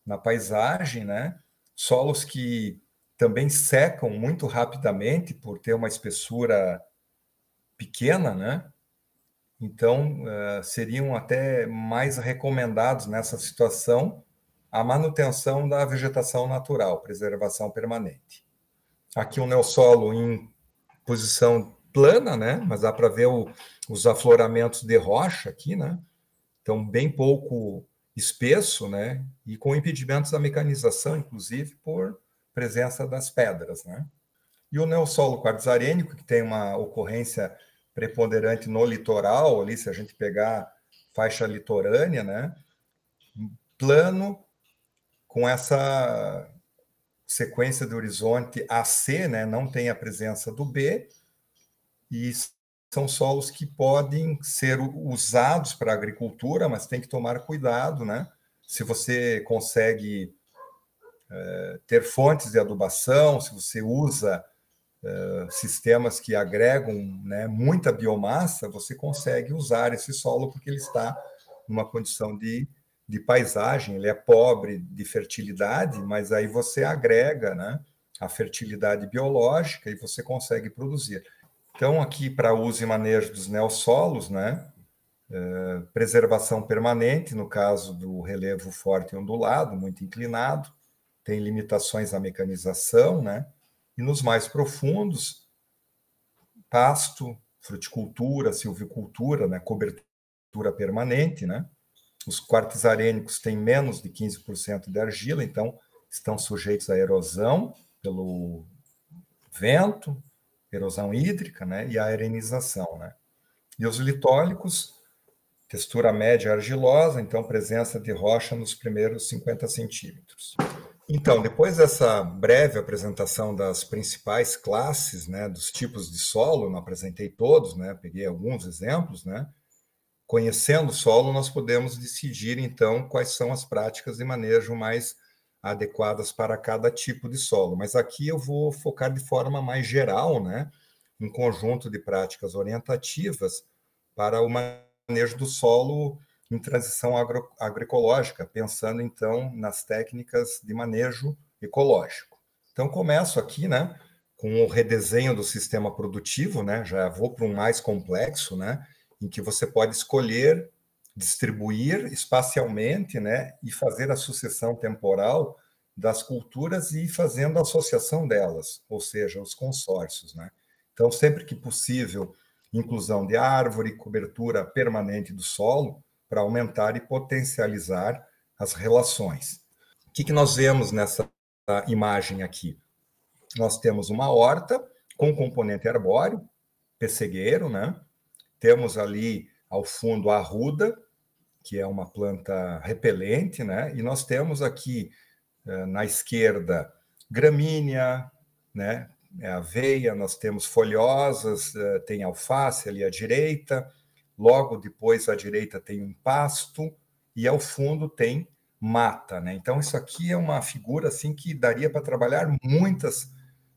na paisagem, né? solos que também secam muito rapidamente por ter uma espessura pequena, né? Então, uh, seriam até mais recomendados nessa situação a manutenção da vegetação natural, preservação permanente. Aqui um neossolo em posição plana, né? Mas dá para ver o, os afloramentos de rocha aqui, né? Então, bem pouco espesso, né? E com impedimentos da mecanização, inclusive, por presença das pedras, né? E o neossolo quartzarênico, que tem uma ocorrência preponderante no litoral, ali, se a gente pegar faixa litorânea, né? Plano, com essa sequência de horizonte AC, né, não tem a presença do B, e são solos que podem ser usados para agricultura, mas tem que tomar cuidado, né? Se você consegue é, ter fontes de adubação, se você usa é, sistemas que agregam né, muita biomassa, você consegue usar esse solo porque ele está numa condição de de paisagem, ele é pobre de fertilidade, mas aí você agrega né, a fertilidade biológica e você consegue produzir. Então, aqui para uso e manejo dos neossolos, né, é, preservação permanente, no caso do relevo forte e ondulado, muito inclinado, tem limitações à mecanização, né, e nos mais profundos, pasto, fruticultura, silvicultura, né, cobertura permanente, né, os quartos arênicos têm menos de 15% de argila, então estão sujeitos à erosão pelo vento, erosão hídrica, né, e à arenização, né? E os litólicos, textura média argilosa, então presença de rocha nos primeiros 50 centímetros. Então, depois dessa breve apresentação das principais classes, né, dos tipos de solo, não apresentei todos, né, peguei alguns exemplos, né, conhecendo o solo, nós podemos decidir, então, quais são as práticas de manejo mais adequadas para cada tipo de solo. Mas aqui eu vou focar de forma mais geral, né? Um conjunto de práticas orientativas para o manejo do solo em transição agro, agroecológica, pensando então nas técnicas de manejo ecológico. Então começo aqui, né, com o redesenho do sistema produtivo, né? Já vou para um mais complexo, né? em que você pode escolher distribuir espacialmente, né, e fazer a sucessão temporal das culturas e fazendo a associação delas, ou seja, os consórcios, né? Então, sempre que possível, inclusão de árvore, cobertura permanente do solo para aumentar e potencializar as relações. O que, que nós vemos nessa imagem aqui? Nós temos uma horta com componente arbóreo, pessegueiro, né? Temos ali ao fundo a arruda, que é uma planta repelente, né? E nós temos aqui eh, na esquerda gramínea, né? É aveia, nós temos folhosas, eh, tem alface ali à direita, logo depois à direita tem um pasto e ao fundo tem mata, né? Então isso aqui é uma figura assim que daria para trabalhar muitas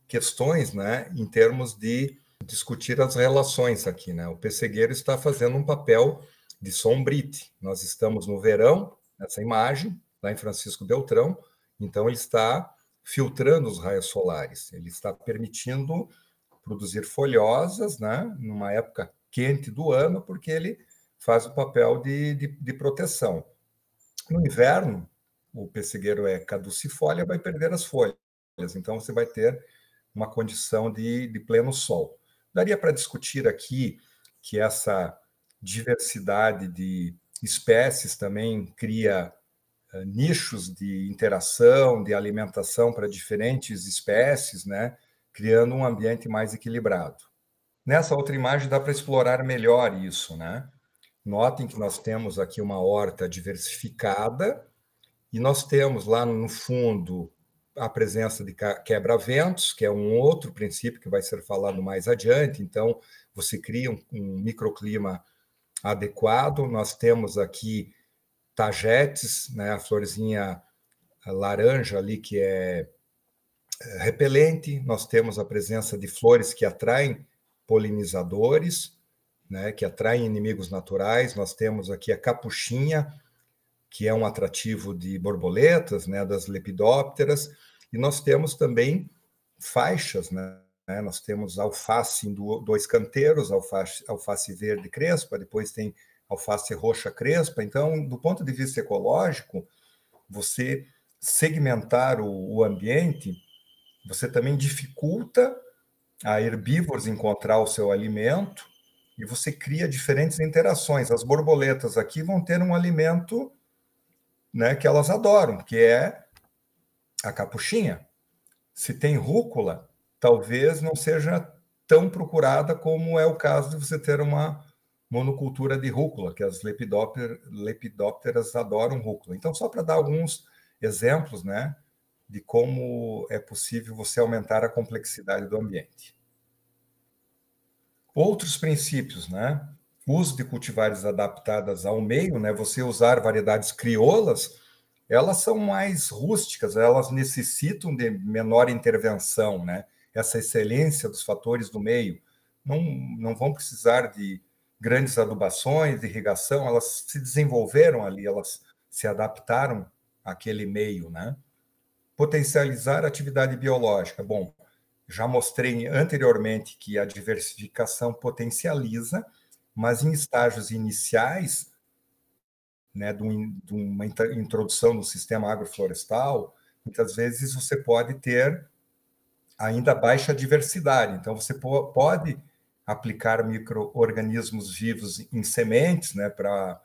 questões, né, em termos de discutir as relações aqui, né? O pessegueiro está fazendo um papel de sombrite. Nós estamos no verão, nessa imagem, lá em Francisco Beltrão, então ele está filtrando os raios solares, ele está permitindo produzir folhosas, né? Numa época quente do ano, porque ele faz o papel de, de, de proteção. No inverno, o pessegueiro é caducifólia, vai perder as folhas, então você vai ter uma condição de, de pleno sol. Daria para discutir aqui que essa diversidade de espécies também cria eh, nichos de interação, de alimentação para diferentes espécies, né? criando um ambiente mais equilibrado. Nessa outra imagem dá para explorar melhor isso, né? Notem que nós temos aqui uma horta diversificada e nós temos lá no fundo a presença de quebra-ventos, que é um outro princípio que vai ser falado mais adiante. Então, você cria um, um microclima adequado. Nós temos aqui tagetes, né, a florzinha laranja ali que é, é repelente. Nós temos a presença de flores que atraem polinizadores, né, que atraem inimigos naturais. Nós temos aqui a capuchinha, que é um atrativo de borboletas, né, das lepidópteras, e nós temos também faixas, né, né nós temos alface em dois canteiros, alface, alface verde crespa, depois tem alface roxa crespa. Então, do ponto de vista ecológico, você segmentar o, o ambiente, você também dificulta a herbívoros encontrar o seu alimento e você cria diferentes interações. As borboletas aqui vão ter um alimento né, que elas adoram, que é a capuchinha. Se tem rúcula, talvez não seja tão procurada como é o caso de você ter uma monocultura de rúcula, que as lepidópter, lepidópteras adoram rúcula. Então, só para dar alguns exemplos né, de como é possível você aumentar a complexidade do ambiente. Outros princípios, né? uso de cultivares adaptadas ao meio, né, você usar variedades crioulas, elas são mais rústicas, elas necessitam de menor intervenção, né? Essa excelência dos fatores do meio não, não vão precisar de grandes adubações, de irrigação, elas se desenvolveram ali, elas se adaptaram àquele meio, né? Potencializar a atividade biológica. Bom, já mostrei anteriormente que a diversificação potencializa mas em estágios iniciais, né, de, uma introdução no sistema agroflorestal, muitas vezes você pode ter ainda baixa diversidade. Então, você pode aplicar microorganismos vivos em sementes, né, para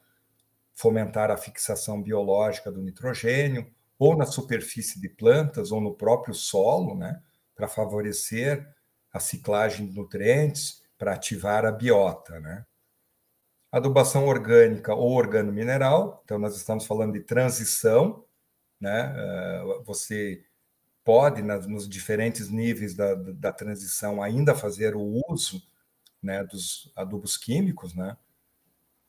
fomentar a fixação biológica do nitrogênio, ou na superfície de plantas, ou no próprio solo, né, para favorecer a ciclagem de nutrientes, para ativar a biota, né? adubação orgânica ou organomineral, então nós estamos falando de transição, né? Eh, você pode, nos diferentes níveis da, da transição, ainda fazer o uso né, dos adubos químicos, né?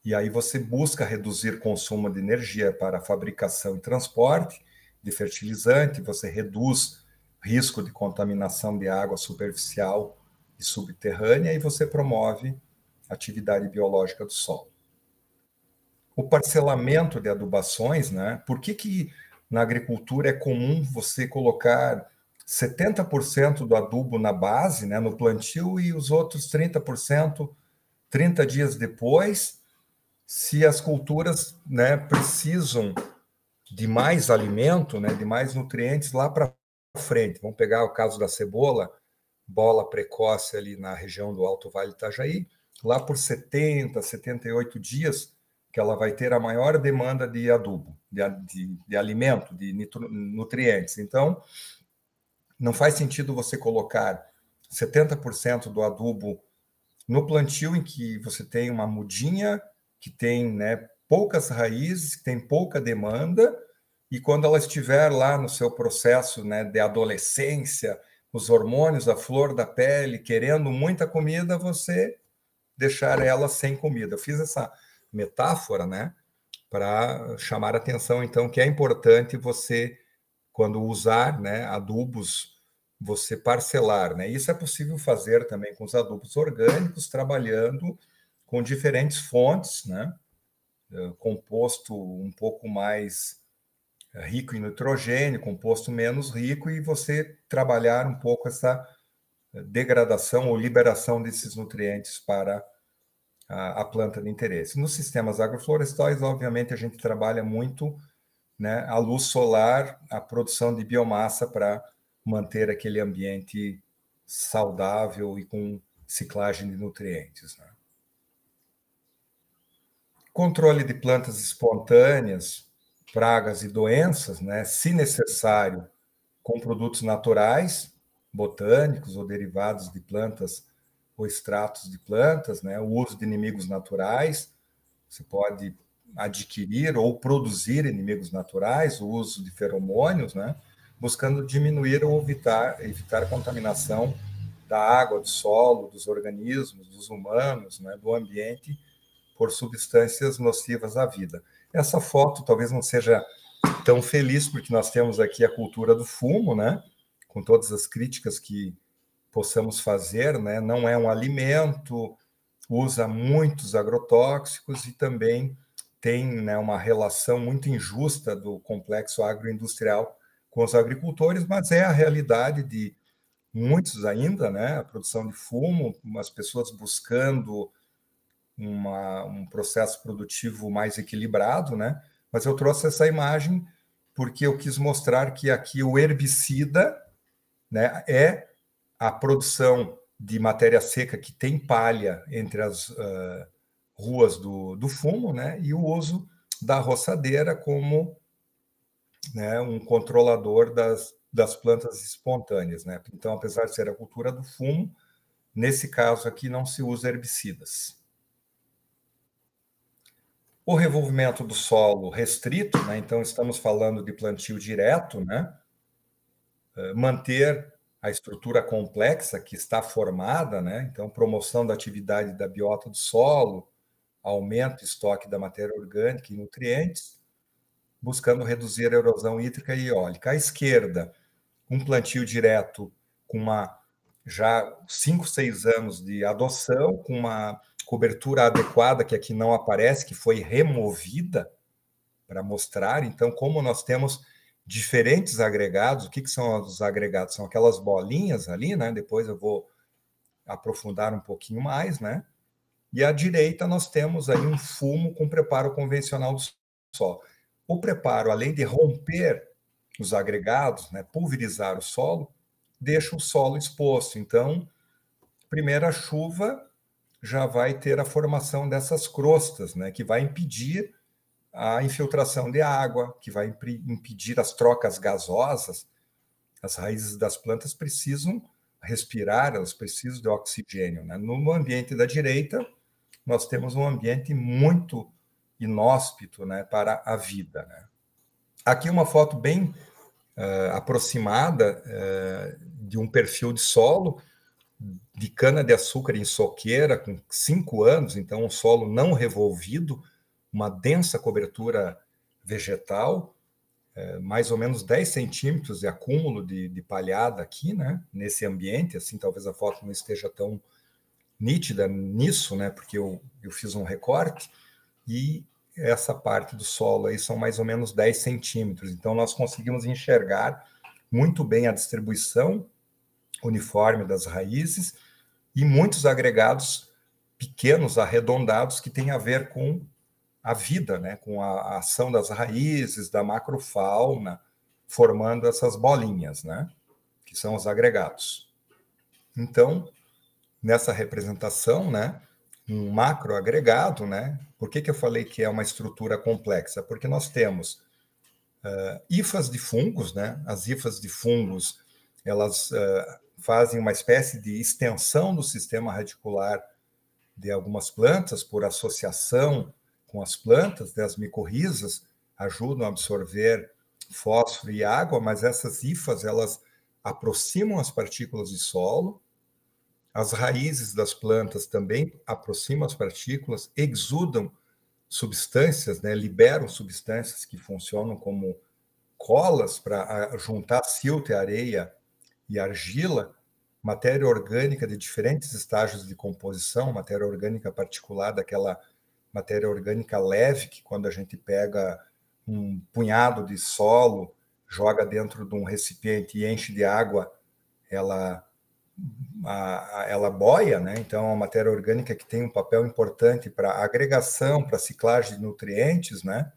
E aí você busca reduzir consumo de energia para fabricação e transporte de fertilizante, você reduz risco de contaminação de água superficial e subterrânea e você promove atividade biológica do solo. O parcelamento de adubações, né? Por que, que na agricultura é comum você colocar 70% do adubo na base, né, no plantio, e os outros 30%, 30 dias depois, se as culturas né, precisam de mais alimento, né, de mais nutrientes lá para frente. Vamos pegar o caso da cebola, bola precoce ali na região do Alto Vale Itajaí, lá por 70, 78 dias, que ela vai ter a maior demanda de adubo, de, de, de alimento, de nutrientes. Então, não faz sentido você colocar 70% do adubo no plantio em que você tem uma mudinha que tem né, poucas raízes, que tem pouca demanda, e quando ela estiver lá no seu processo né, de adolescência, os hormônios, a flor da pele, querendo muita comida, você deixar ela sem comida. Fiz essa metáfora, né, para chamar a atenção então que é importante você quando usar, né, adubos, você parcelar, né? Isso é possível fazer também com os adubos orgânicos, trabalhando com diferentes fontes, né? Eh, composto um pouco mais eh, rico em nitrogênio, composto menos rico, e você trabalhar um pouco essa degradação ou liberação desses nutrientes para a, a planta de interesse. Nos sistemas agroflorestais, obviamente, a gente trabalha muito né, a luz solar, a produção de biomassa para manter aquele ambiente saudável e com ciclagem de nutrientes. Né? Controle de plantas espontâneas, pragas e doenças, né, se necessário, com produtos naturais, botânicos ou derivados de plantas ou extratos de plantas, né? o uso de inimigos naturais, você pode adquirir ou produzir inimigos naturais, o uso de feromônios, né? buscando diminuir ou evitar, evitar contaminação da água, do solo, dos organismos, dos humanos, né? do ambiente, por substâncias nocivas à vida. Essa foto talvez não seja tão feliz, porque nós temos aqui a cultura do fumo, né? com todas as críticas que possamos fazer, né? não é um alimento, usa muitos agrotóxicos e também tem né, uma relação muito injusta do complexo agroindustrial com os agricultores, mas é a realidade de muitos ainda, né? A produção de fumo, as pessoas buscando uma, um processo produtivo mais equilibrado, né? Mas eu trouxe essa imagem porque eu quis mostrar que aqui o herbicida né, é a produção de matéria seca que tem palha entre as uh, ruas do, do fumo né, e o uso da roçadeira como né, um controlador das, das plantas espontâneas. Né? Então, apesar de ser a cultura do fumo, nesse caso aqui não se usa herbicidas. O revolvimento do solo restrito, né? então estamos falando de plantio direto, né? Eh, manter a estrutura complexa que está formada, né? então promoção da atividade da biota do solo, aumento do estoque da matéria orgânica e nutrientes, buscando reduzir a erosão hídrica e eólica. À esquerda, um plantio direto com uma já 5, 6 anos de adoção, com uma cobertura adequada que aqui não aparece, que foi removida para mostrar. Então, como nós temos diferentes agregados. O que, que são os agregados? São aquelas bolinhas ali, né? Depois eu vou aprofundar um pouquinho mais, né? E à direita nós temos aí um fumo com preparo convencional do solo. O preparo, além de romper os agregados, né, pulverizar o solo, deixa o solo exposto. Então, primeira chuva já vai ter a formação dessas crostas, né, que vai impedir a infiltração de água, que vai imp impedir as trocas gasosas. As raízes das plantas precisam respirar, elas precisam de oxigênio. Né? No ambiente da direita, nós temos um ambiente muito inóspito né, para a vida. Né? Aqui uma foto bem uh, aproximada uh, de um perfil de solo de cana-de-açúcar em soqueira, com cinco anos, então um solo não revolvido, uma densa cobertura vegetal, é, mais ou menos 10 centímetros de acúmulo de, de, palhada aqui, né? Nesse ambiente, assim, talvez a foto não esteja tão nítida nisso, né? Porque eu, eu fiz um recorte e essa parte do solo aí são mais ou menos 10 centímetros. Então, nós conseguimos enxergar muito bem a distribuição uniforme das raízes e muitos agregados pequenos, arredondados, que têm a ver com a vida, né? com a ação das raízes, da macrofauna, formando essas bolinhas, né? que são os agregados. Então, nessa representação, né? um macroagregado, né? por que, que eu falei que é uma estrutura complexa? Porque nós temos uh, eh, ifas de fungos, né? as ifas de fungos elas uh, fazem uma espécie de extensão do sistema radicular de algumas plantas por associação com as plantas, né? as micorrizas ajudam a absorver fósforo e água, mas essas hifas elas aproximam as partículas de solo. As raízes das plantas também aproximam as partículas, exudam substâncias, né? liberam substâncias que funcionam como colas para ah, juntar silt, areia e argila, matéria orgânica de diferentes estágios de composição, matéria orgânica particular daquela matéria orgânica leve, que quando a gente pega um punhado de solo, joga dentro de um recipiente e enche de água, ela, a, a, ela boia, né? Então, é a matéria orgânica que tem um papel importante para agregação, para ciclagem de nutrientes, né?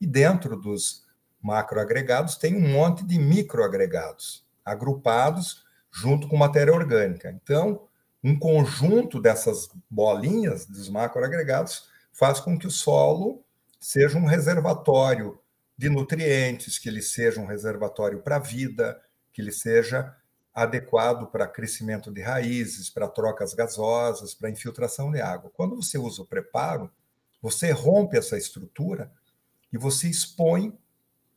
E dentro dos macroagregados tem um monte de microagregados agrupados junto com matéria orgânica. Então, um conjunto dessas bolinhas dos macroagregados faz com que o solo seja um reservatório de nutrientes, que ele seja um reservatório para a vida, que ele seja adequado para crescimento de raízes, para trocas gasosas, para infiltração de água. Quando você usa o preparo, você rompe essa estrutura e você expõe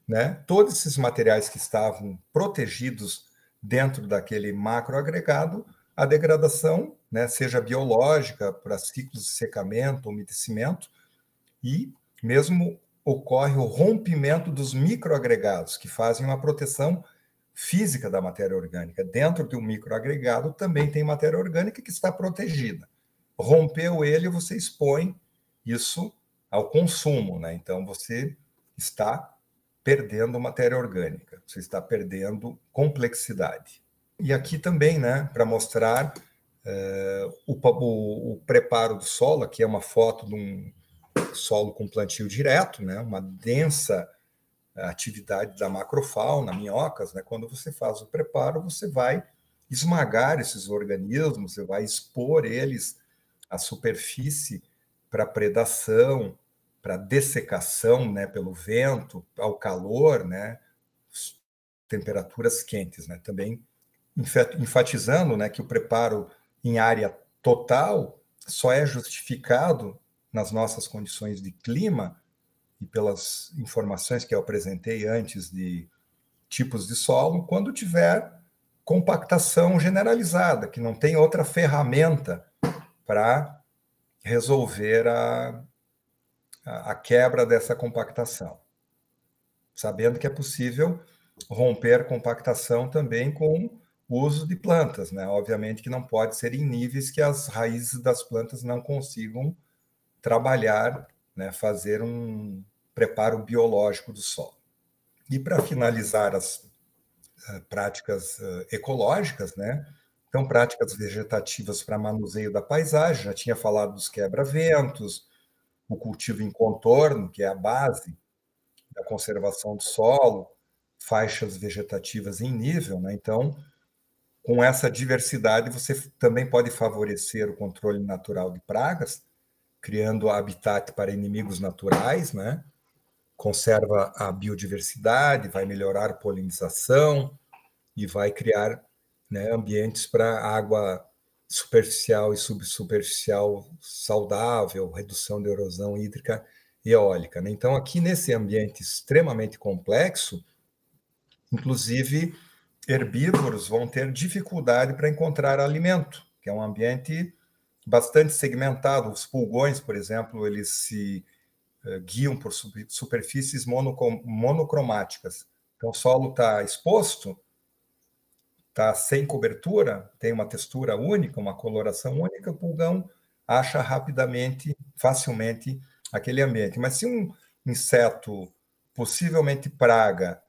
né, todos esses materiais que estavam protegidos dentro daquele macroagregado à degradação né, seja biológica, para ciclos de secamento, umedecimento, e mesmo ocorre o rompimento dos microagregados, que fazem uma proteção física da matéria orgânica. Dentro de um microagregado também tem matéria orgânica que está protegida. Rompeu ele, você expõe isso ao consumo, né? Então você está perdendo matéria orgânica, você está perdendo complexidade. E aqui também, né, para mostrar eh, o, o, o preparo do solo, aqui é uma foto de um solo com plantio direto, né? uma densa atividade da macrofauna, minhocas. Né? Quando você faz o preparo, você vai esmagar esses organismos, você vai expor eles à superfície para predação, para dessecação né? pelo vento, ao calor, né? temperaturas quentes. Né? Também enfatizando né? que o preparo em área total só é justificado nas nossas condições de clima e pelas informações que eu apresentei antes de tipos de solo, quando tiver compactação generalizada, que não tem outra ferramenta para resolver a, a quebra dessa compactação. Sabendo que é possível romper compactação também com uso de plantas, né? Obviamente que não pode ser em níveis que as raízes das plantas não consigam trabalhar, né? Fazer um preparo biológico do solo. E para finalizar as uh, práticas uh, ecológicas, né? Então, práticas vegetativas para manuseio da paisagem, já tinha falado dos quebra-ventos, o cultivo em contorno, que é a base da conservação do solo, faixas vegetativas em nível, né? Então, com essa diversidade, você também pode favorecer o controle natural de pragas, criando habitat para inimigos naturais, né? conserva a biodiversidade, vai melhorar a polinização e vai criar né, ambientes para água superficial e subsuperficial saudável, redução de erosão hídrica e eólica. Né? Então, aqui nesse ambiente extremamente complexo, inclusive herbívoros vão ter dificuldade para encontrar alimento, que é um ambiente bastante segmentado. Os pulgões, por exemplo, eles se eh, guiam por superfícies monocromáticas. Então, o solo está exposto, está sem cobertura, tem uma textura única, uma coloração única, o pulgão acha rapidamente, facilmente aquele ambiente. Mas se um inseto, possivelmente praga,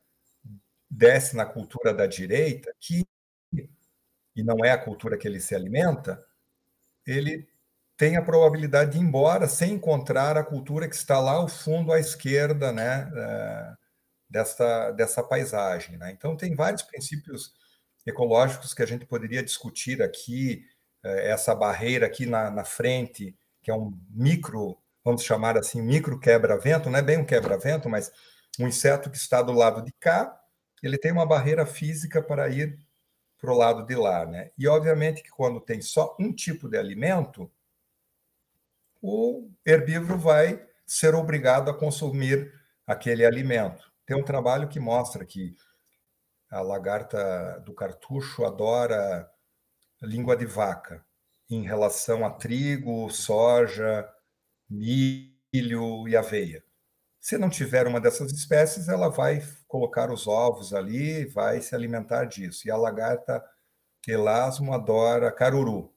desce na cultura da direita, que, e não é a cultura que ele se alimenta, ele tem a probabilidade de ir embora sem encontrar a cultura que está lá ao fundo à esquerda né, eh, dessa, dessa paisagem. Né? Então, tem vários princípios ecológicos que a gente poderia discutir aqui, eh, essa barreira aqui na, na frente, que é um micro, vamos chamar assim, micro quebra-vento, não é bem um quebra-vento, mas um inseto que está do lado de cá ele tem uma barreira física para ir para o lado de lá, né? E obviamente que quando tem só um tipo de alimento, o herbívoro vai ser obrigado a consumir aquele alimento. Tem um trabalho que mostra que a lagarta do cartucho adora língua de vaca em relação a trigo, soja, milho e aveia. Se não tiver uma dessas espécies, ela vai colocar os ovos ali, vai se alimentar disso. E a lagarta quelasmo adora caruru.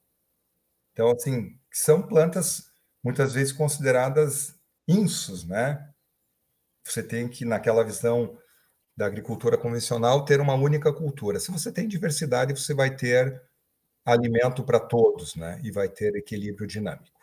Então, assim, são plantas muitas vezes consideradas insos, né? Você tem que, naquela visão da agricultura convencional, ter uma única cultura. Se você tem diversidade, você vai ter alimento para todos, né? E vai ter equilíbrio dinâmico.